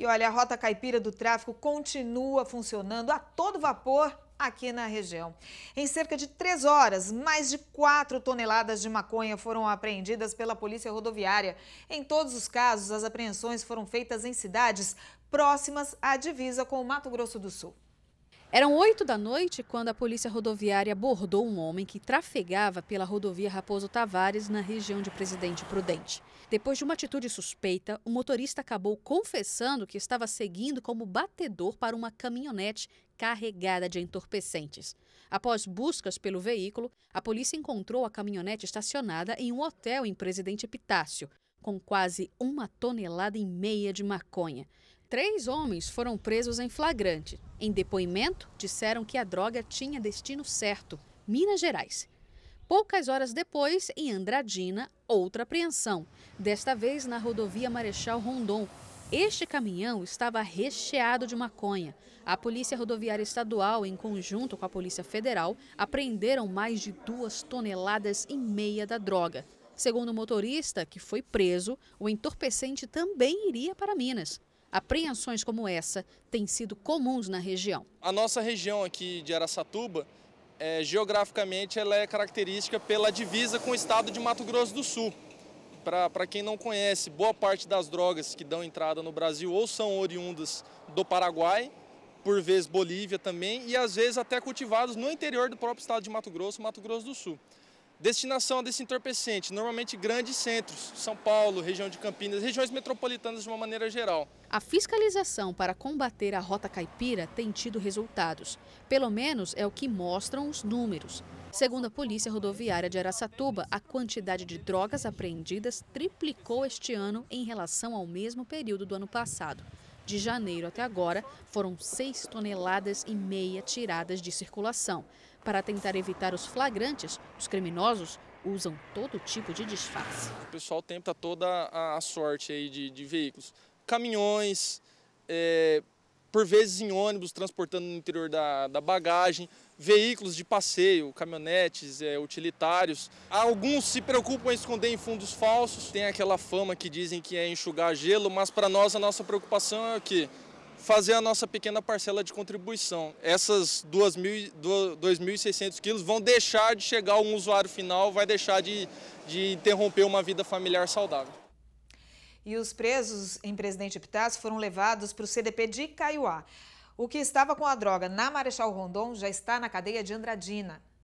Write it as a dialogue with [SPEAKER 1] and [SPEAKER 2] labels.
[SPEAKER 1] E olha, a rota caipira do tráfico continua funcionando a todo vapor aqui na região. Em cerca de três horas, mais de quatro toneladas de maconha foram apreendidas pela Polícia Rodoviária. Em todos os casos, as apreensões foram feitas em cidades
[SPEAKER 2] próximas à divisa com o Mato Grosso do Sul. Eram oito da noite quando a polícia rodoviária abordou um homem que trafegava pela rodovia Raposo Tavares, na região de Presidente Prudente. Depois de uma atitude suspeita, o motorista acabou confessando que estava seguindo como batedor para uma caminhonete carregada de entorpecentes. Após buscas pelo veículo, a polícia encontrou a caminhonete estacionada em um hotel em Presidente Epitácio, com quase uma tonelada e meia de maconha três homens foram presos em flagrante. Em depoimento, disseram que a droga tinha destino certo Minas Gerais. Poucas horas depois, em Andradina, outra apreensão, desta vez na rodovia Marechal Rondon. Este caminhão estava recheado de maconha. A Polícia Rodoviária Estadual, em conjunto com a Polícia Federal, apreenderam mais de duas toneladas e meia da droga. Segundo o motorista, que foi preso, o entorpecente também iria para Minas. Apreensões como essa têm sido comuns na região.
[SPEAKER 3] A nossa região aqui de Araçatuba, é, geograficamente, ela é característica pela divisa com o estado de Mato Grosso do Sul. Para quem não conhece, boa parte das drogas que dão entrada no Brasil ou são oriundas do Paraguai, por vezes Bolívia também, e às vezes até cultivados no interior do próprio estado de Mato Grosso, Mato Grosso do Sul. Destinação desse entorpecente, normalmente grandes centros, São Paulo, região de Campinas, regiões metropolitanas de uma maneira geral. A
[SPEAKER 2] fiscalização para combater a rota caipira tem tido resultados. Pelo menos é o que mostram os números. Segundo a Polícia Rodoviária de Aracatuba, a quantidade de drogas apreendidas triplicou este ano em relação ao mesmo período do ano passado. De janeiro até agora, foram 6 toneladas e meia tiradas de circulação. Para tentar evitar os flagrantes, os criminosos usam todo tipo de
[SPEAKER 3] disfarce. O pessoal tenta toda a sorte aí de, de veículos. Caminhões, é, por vezes em ônibus, transportando no interior da, da bagagem, veículos de passeio, caminhonetes, é, utilitários. Alguns se preocupam em esconder em fundos falsos, tem aquela fama que dizem que é enxugar gelo, mas para nós a nossa preocupação é o quê? Fazer a nossa pequena parcela de contribuição. Essas 2.600 quilos vão deixar de chegar a um usuário final, vai deixar de, de interromper uma vida familiar saudável
[SPEAKER 1] e os presos em Presidente Epitácio foram levados para o CDP de Caiuá. O que estava com a droga na Marechal Rondon já está na cadeia de Andradina.